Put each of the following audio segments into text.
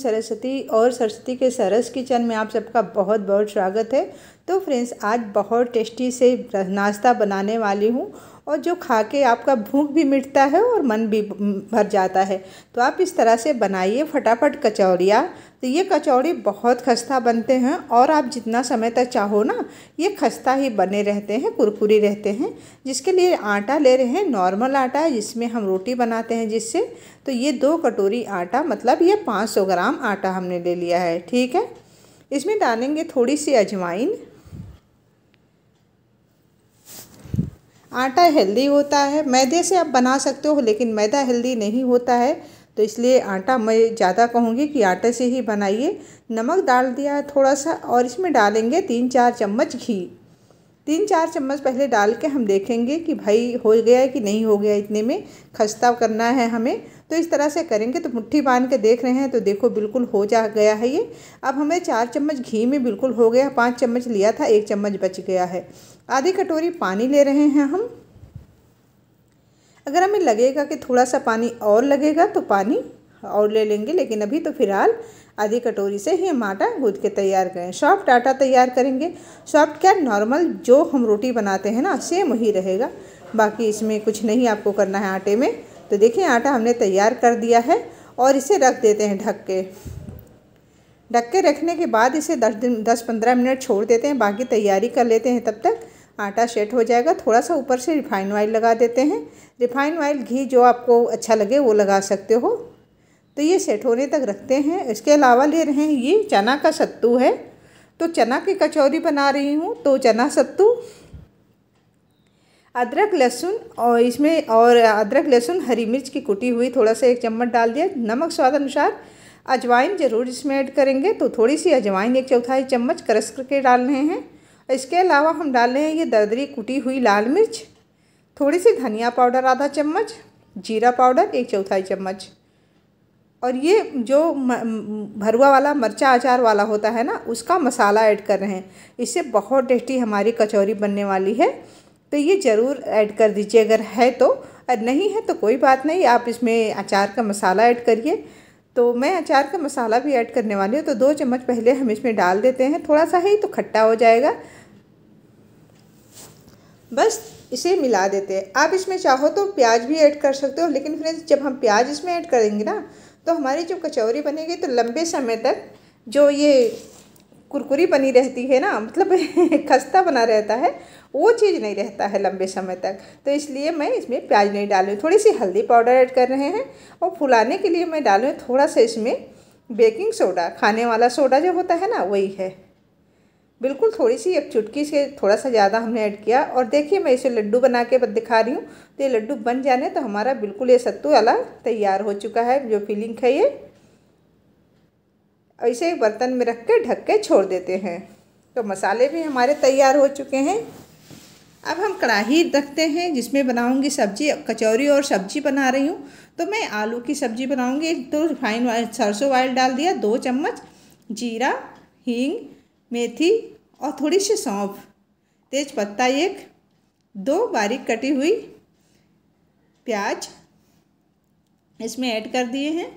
सरस्वती और सरस्वती के सरस किचन में आप सबका बहुत बहुत स्वागत है तो फ्रेंड्स आज बहुत टेस्टी से नाश्ता बनाने वाली हूँ और जो खा के आपका भूख भी मिटता है और मन भी भर जाता है तो आप इस तरह से बनाइए फटाफट कचौड़ियाँ तो ये कचौड़ी बहुत खस्ता बनते हैं और आप जितना समय तक चाहो ना ये खस्ता ही बने रहते हैं कुरकुरी रहते हैं जिसके लिए आटा ले रहे हैं नॉर्मल आटा है जिसमें हम रोटी बनाते हैं जिससे तो ये दो कटोरी आटा मतलब ये पाँच ग्राम आटा हमने ले लिया है ठीक है इसमें डालेंगे थोड़ी सी अजवाइन आटा हेल्दी होता है मैदे से आप बना सकते हो लेकिन मैदा हेल्दी नहीं होता है तो इसलिए आटा मैं ज़्यादा कहूँगी कि आटे से ही बनाइए नमक डाल दिया थोड़ा सा और इसमें डालेंगे तीन चार चम्मच घी तीन चार चम्मच पहले डाल के हम देखेंगे कि भाई हो गया है कि नहीं हो गया इतने में खस्ता करना है हमें तो इस तरह से करेंगे तो मुट्ठी बांध के देख रहे हैं तो देखो बिल्कुल हो जा गया है ये अब हमें चार चम्मच घी में बिल्कुल हो गया पाँच चम्मच लिया था एक चम्मच बच गया है आधी कटोरी पानी ले रहे हैं हम अगर हमें लगेगा कि थोड़ा सा पानी और लगेगा तो पानी और ले लेंगे लेकिन अभी तो फ़िलहाल आधी कटोरी से ही हम आटा गूंद के तैयार करें सॉफ्ट आटा तैयार करेंगे सॉफ्ट क्या नॉर्मल जो हम रोटी बनाते हैं ना सेम वही रहेगा बाकी इसमें कुछ नहीं आपको करना है आटे में तो देखिए आटा हमने तैयार कर दिया है और इसे रख देते हैं ढक के ढक के रखने के बाद इसे दस दिन दस पंद्रह मिनट छोड़ देते हैं बाकी तैयारी कर लेते हैं तब तक आटा सेट हो जाएगा थोड़ा सा ऊपर से रिफाइन ऑयल लगा देते हैं रिफाइन ऑयल घी जो आपको अच्छा लगे वो लगा सकते हो तो ये सेठोरे तक रखते हैं इसके अलावा ले रहे हैं ये चना का सत्तू है तो चना की कचौरी बना रही हूँ तो चना सत्तू अदरक लहसुन और इसमें और अदरक लहसुन हरी मिर्च की कुटी हुई थोड़ा सा एक चम्मच डाल दिया नमक स्वाद अनुसार अजवाइन ज़रूर इसमें ऐड करेंगे तो थोड़ी सी अजवाइन एक चौथाई चम्मच क्रस करके डाल रहे हैं इसके अलावा हम डाल रहे हैं ये दरदरी कुटी हुई लाल मिर्च थोड़ी सी धनिया पाउडर आधा चम्मच जीरा पाउडर एक चौथाई चम्मच और ये जो भरुआ वाला मरचा अचार वाला होता है ना उसका मसाला ऐड कर रहे हैं इससे बहुत टेस्टी हमारी कचौरी बनने वाली है तो ये ज़रूर ऐड कर दीजिए अगर है तो और नहीं है तो कोई बात नहीं आप इसमें अचार का मसाला ऐड करिए तो मैं अचार का मसाला भी ऐड करने वाली हूँ तो दो चम्मच पहले हम इसमें डाल देते हैं थोड़ा सा ही तो खट्टा हो जाएगा बस इसे मिला देते हैं आप इसमें चाहो तो प्याज भी ऐड कर सकते हो लेकिन फ्रेंड्स जब हम प्याज इसमें ऐड करेंगे ना तो हमारी जो कचौरी बनेगी तो लंबे समय तक जो ये कुरकुरी बनी रहती है ना मतलब खस्ता बना रहता है वो चीज़ नहीं रहता है लंबे समय तक तो इसलिए मैं इसमें प्याज नहीं डालूँ थोड़ी सी हल्दी पाउडर ऐड कर रहे हैं और फुलाने के लिए मैं डालूँ थोड़ा सा इसमें बेकिंग सोडा खाने वाला सोडा जो होता है ना वही है बिल्कुल थोड़ी सी एक चुटकी से थोड़ा सा ज़्यादा हमने ऐड किया और देखिए मैं इसे लड्डू बना के दिखा रही हूँ तो ये लड्डू बन जाने तो हमारा बिल्कुल ये सत्तू वाला तैयार हो चुका है जो फीलिंग है ये ऐसे इसे एक बर्तन में रख के ढक के छोड़ देते हैं तो मसाले भी हमारे तैयार हो चुके हैं अब हम कढ़ाही रखते हैं जिसमें बनाऊंगी सब्जी कचौरी और सब्जी बना रही हूँ तो मैं आलू की सब्जी बनाऊंगी तो रिफाइन सरसों ऑयल डाल दिया दो चम्मच जीरा हींग मेथी और थोड़ी सी सौंफ तेज पत्ता एक दो बारीक कटी हुई प्याज इसमें ऐड कर दिए हैं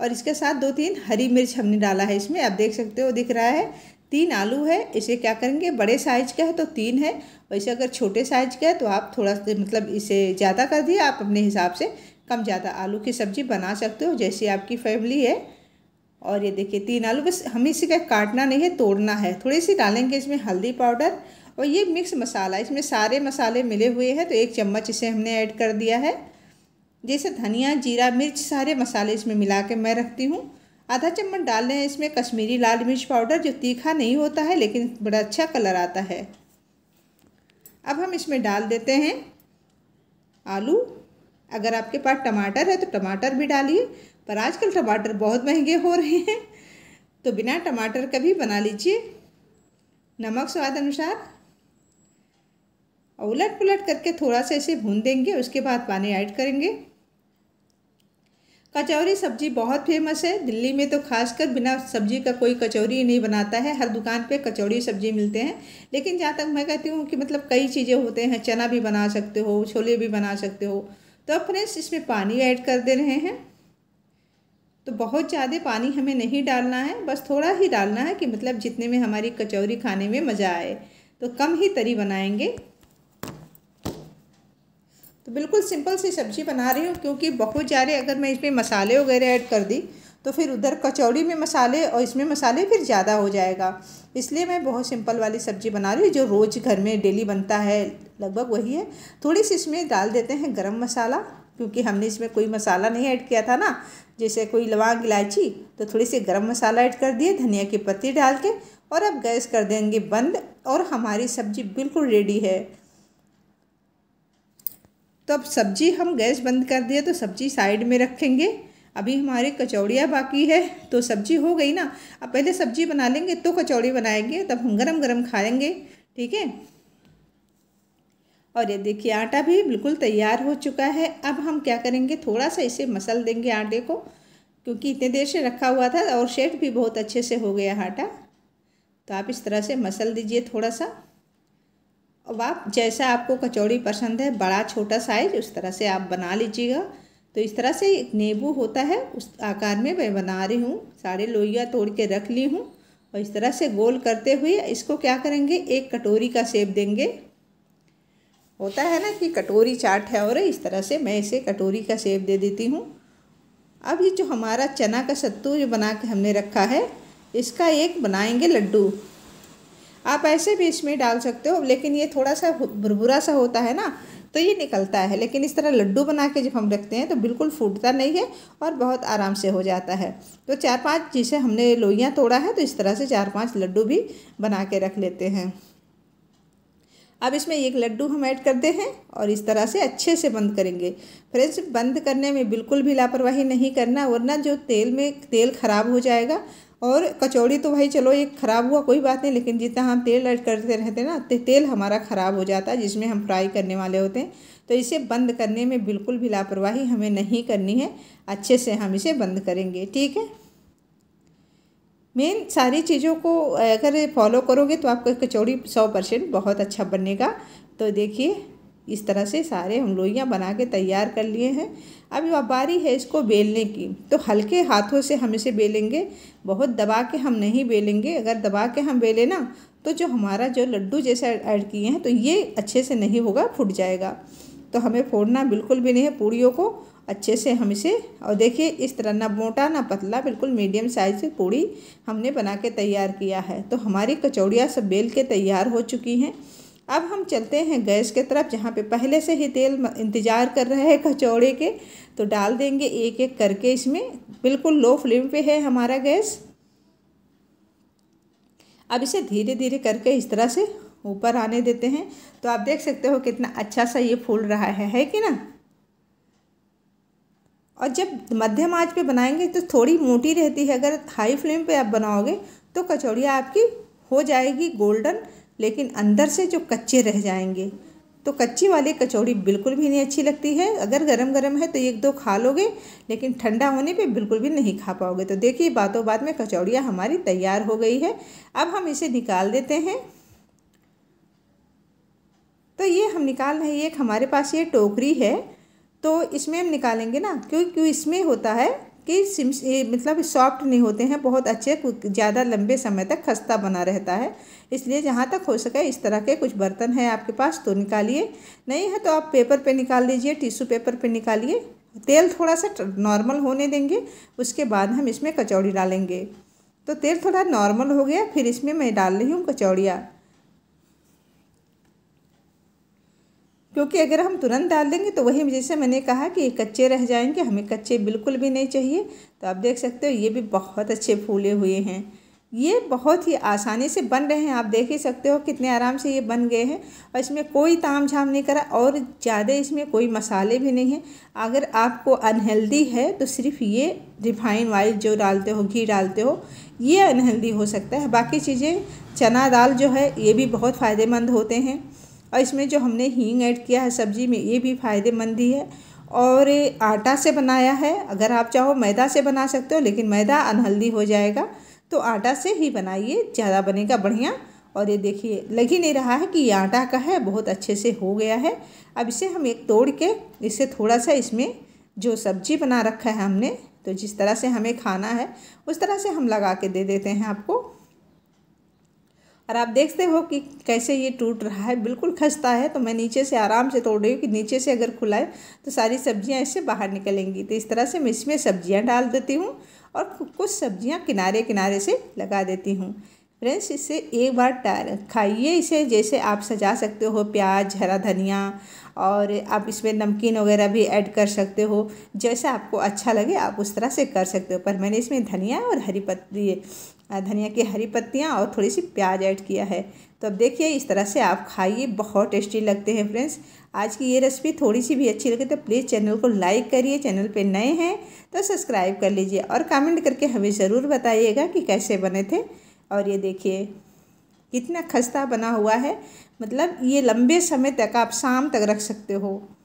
और इसके साथ दो तीन हरी मिर्च हमने डाला है इसमें आप देख सकते हो दिख रहा है तीन आलू है इसे क्या करेंगे बड़े साइज का है तो तीन है वैसे अगर छोटे साइज का है तो आप थोड़ा मतलब इसे ज़्यादा कर दिए आप अपने हिसाब से कम ज़्यादा आलू की सब्ज़ी बना सकते हो जैसी आपकी फैमिली है और ये देखिए तीन आलू बस हमें इसे का काटना नहीं है तोड़ना है थोड़ी सी डालेंगे इसमें हल्दी पाउडर और ये मिक्स मसाला इसमें सारे मसाले मिले हुए हैं तो एक चम्मच इसे हमने ऐड कर दिया है जैसे धनिया जीरा मिर्च सारे मसाले इसमें मिला के मैं रखती हूँ आधा चम्मच डाल लें हैं इसमें कश्मीरी लाल मिर्च पाउडर जो तीखा नहीं होता है लेकिन बड़ा अच्छा कलर आता है अब हम इसमें डाल देते हैं आलू अगर आपके पास टमाटर है तो टमाटर भी डालिए पर आजकल टमाटर बहुत महंगे हो रहे हैं तो बिना टमाटर का भी बना लीजिए नमक स्वाद अनुसार और उलट पुलट करके थोड़ा सा इसे भून देंगे उसके बाद पानी ऐड करेंगे कचौरी सब्जी बहुत फेमस है दिल्ली में तो खासकर बिना सब्जी का कोई कचौरी नहीं बनाता है हर दुकान पे कचौरी सब्जी मिलते हैं लेकिन जहाँ तक मैं कहती हूँ कि मतलब कई चीज़ें होते हैं चना भी बना सकते हो छोले भी बना सकते हो तो फ्रेंड्स इसमें पानी ऐड कर दे रहे हैं तो बहुत ज़्यादा पानी हमें नहीं डालना है बस थोड़ा ही डालना है कि मतलब जितने में हमारी कचौरी खाने में मज़ा आए तो कम ही तरी बनाएंगे तो बिल्कुल सिंपल सी सब्ज़ी बना रही हूँ क्योंकि बहुत ज़्यादा अगर मैं इसमें मसाले वगैरह ऐड कर दी तो फिर उधर कचौड़ी में मसाले और इसमें मसाले फिर ज़्यादा हो जाएगा इसलिए मैं बहुत सिंपल वाली सब्ज़ी बना रही हूँ जो रोज़ घर में डेली बनता है लगभग वही है थोड़ी सी इसमें डाल देते हैं गरम मसाला क्योंकि हमने इसमें कोई मसाला नहीं ऐड किया था ना जैसे कोई लवांग इलायची तो थोड़ी सी गरम मसाला ऐड कर दिए धनिया की पत्ती डाल के और अब गैस कर देंगे बंद और हमारी सब्ज़ी बिल्कुल रेडी है तो अब सब्ज़ी हम गैस बंद कर दिए तो सब्ज़ी साइड में रखेंगे अभी हमारी कचौड़ियाँ बाकी है तो सब्ज़ी हो गई ना अब पहले सब्ज़ी बना लेंगे तो कचौड़ी बनाएंगे तब हम गरम गरम खाएंगे ठीक है और ये देखिए आटा भी बिल्कुल तैयार हो चुका है अब हम क्या करेंगे थोड़ा सा इसे मसल देंगे आटे को क्योंकि इतने देर से रखा हुआ था और शेट भी बहुत अच्छे से हो गया आटा तो आप इस तरह से मसल दीजिए थोड़ा सा अब आप जैसा आपको कचौड़ी पसंद है बड़ा छोटा साइज उस तरह से आप बना लीजिएगा तो इस तरह से एक नींबू होता है उस आकार में मैं बना रही हूँ सारे लोहिया तोड़ के रख ली हूँ और इस तरह से गोल करते हुए इसको क्या करेंगे एक कटोरी का सेप देंगे होता है ना कि कटोरी चाट है और इस तरह से मैं इसे कटोरी का सेब दे देती हूँ अब ये जो हमारा चना का सत्तू जो बना के हमने रखा है इसका एक बनाएंगे लड्डू आप ऐसे भी इसमें डाल सकते हो लेकिन ये थोड़ा सा भुरभुरा सा होता है ना तो ये निकलता है लेकिन इस तरह लड्डू बना के जब हम रखते हैं तो बिल्कुल फूटता नहीं है और बहुत आराम से हो जाता है तो चार पांच जिसे हमने लोहियाँ तोड़ा है तो इस तरह से चार पांच लड्डू भी बना के रख लेते हैं अब इसमें एक लड्डू हम ऐड करते हैं और इस तरह से अच्छे से बंद करेंगे फ्रेंड्स बंद करने में बिल्कुल भी लापरवाही नहीं करना वरना जो तेल में तेल ख़राब हो जाएगा और कचौड़ी तो भाई चलो ये ख़राब हुआ कोई बात नहीं लेकिन जितना हम तेल ऐड करते रहते हैं ना ते तेल हमारा ख़राब हो जाता है जिसमें हम फ्राई करने वाले होते हैं तो इसे बंद करने में बिल्कुल भी लापरवाही हमें नहीं करनी है अच्छे से हम इसे बंद करेंगे ठीक है मेन सारी चीज़ों को अगर फॉलो करोगे तो आपका कचौड़ी सौ परसेंट बहुत अच्छा बनेगा तो देखिए इस तरह से सारे हम लोइयाँ बना के तैयार कर लिए हैं अब बारी है इसको बेलने की तो हल्के हाथों से हम इसे बेलेंगे बहुत दबा के हम नहीं बेलेंगे अगर दबा के हम बेले ना तो जो हमारा जो लड्डू जैसे ऐड किए हैं तो ये अच्छे से नहीं होगा फूट जाएगा तो हमें फोड़ना बिल्कुल भी नहीं है पूड़ियों को अच्छे से हम इसे और देखिए इस तरह ना मोटा ना पतला बिल्कुल मीडियम साइज़ की पूड़ी हमने बना के तैयार किया है तो हमारी कचौड़ियाँ सब बेल के तैयार हो चुकी हैं अब हम चलते हैं गैस के तरफ जहाँ पे पहले से ही तेल इंतज़ार कर रहे हैं कचौड़े के तो डाल देंगे एक एक करके इसमें बिल्कुल लो फ्लेम पे है हमारा गैस अब इसे धीरे धीरे करके इस तरह से ऊपर आने देते हैं तो आप देख सकते हो कितना अच्छा सा ये फूल रहा है है कि ना और जब मध्यम आंच पे बनाएंगे तो थोड़ी मोटी रहती है अगर हाई फ्लेम पे आप बनाओगे तो कचौड़ियाँ आपकी हो जाएगी गोल्डन लेकिन अंदर से जो कच्चे रह जाएंगे तो कच्ची वाली कचौड़ी बिल्कुल भी नहीं अच्छी लगती है अगर गरम गरम है तो एक दो खा लोगे लेकिन ठंडा होने पे बिल्कुल भी नहीं खा पाओगे तो देखिए बातों बात में कचौड़ियाँ हमारी तैयार हो गई है अब हम इसे निकाल देते हैं तो ये हम निकाल रहे हैं एक हमारे पास ये टोकरी है तो इसमें हम निकालेंगे ना क्योंकि इसमें होता है कि सिम्स मतलब सॉफ्ट नहीं होते हैं बहुत अच्छे ज़्यादा लंबे समय तक खस्ता बना रहता है इसलिए जहाँ तक हो सके इस तरह के कुछ बर्तन हैं आपके पास तो निकालिए नहीं है तो आप पेपर पे निकाल लीजिए टिश्यू पेपर पे निकालिए तेल थोड़ा सा नॉर्मल होने देंगे उसके बाद हम इसमें कचौड़ी डालेंगे तो तेल थोड़ा नॉर्मल हो गया फिर इसमें मैं डाल रही हूँ कचौड़ियाँ क्योंकि अगर हम तुरंत डाल देंगे तो वही जैसे मैंने कहा कि ये कच्चे रह जाएंगे हमें कच्चे बिल्कुल भी नहीं चाहिए तो आप देख सकते हो ये भी बहुत अच्छे फूले हुए हैं ये बहुत ही आसानी से बन रहे हैं आप देख ही सकते हो कितने आराम से ये बन गए हैं और इसमें कोई ताम झाम नहीं करा और ज़्यादा इसमें कोई मसाले भी नहीं हैं अगर आपको अनहेल्दी है तो सिर्फ ये रिफाइन ऑयल जो डालते हो घी डालते हो ये अनहेल्दी हो सकता है बाकी चीज़ें चना दाल जो है ये भी बहुत फ़ायदेमंद होते हैं और इसमें जो हमने हींग ऐड किया है सब्जी में ये भी फ़ायदेमंद ही है और आटा से बनाया है अगर आप चाहो मैदा से बना सकते हो लेकिन मैदा अनहल्दी हो जाएगा तो आटा से ही बनाइए ज़्यादा बनेगा बढ़िया और ये देखिए लग ही नहीं रहा है कि ये आटा का है बहुत अच्छे से हो गया है अब इसे हम एक तोड़ के इसे थोड़ा सा इसमें जो सब्जी बना रखा है हमने तो जिस तरह से हमें खाना है उस तरह से हम लगा के दे देते हैं आपको और आप देखते हो कि कैसे ये टूट रहा है बिल्कुल खसता है तो मैं नीचे से आराम से तोड़ रही हूँ कि नीचे से अगर खुलाए तो सारी सब्जियाँ इससे बाहर निकलेंगी तो इस तरह से मैं इसमें सब्जियाँ डाल देती हूँ और कुछ सब्जियाँ किनारे किनारे से लगा देती हूँ फ्रेंड्स इसे एक बार टाइ खाइए इसे जैसे आप सजा सकते हो प्याज हरा धनिया और आप इसमें नमकीन वगैरह भी ऐड कर सकते हो जैसा आपको अच्छा लगे आप उस तरह से कर सकते हो पर मैंने इसमें धनिया और हरी पत्ती धनिया की हरी पत्तियाँ और थोड़ी सी प्याज ऐड किया है तो अब देखिए इस तरह से आप खाइए बहुत टेस्टी लगते हैं फ्रेंड्स आज की ये रेसिपी थोड़ी सी भी अच्छी लगी तो प्लीज़ चैनल को लाइक करिए चैनल पे नए हैं तो सब्सक्राइब कर लीजिए और कमेंट करके हमें ज़रूर बताइएगा कि कैसे बने थे और ये देखिए कितना खस्ता बना हुआ है मतलब ये लंबे समय तक आप शाम तक रख सकते हो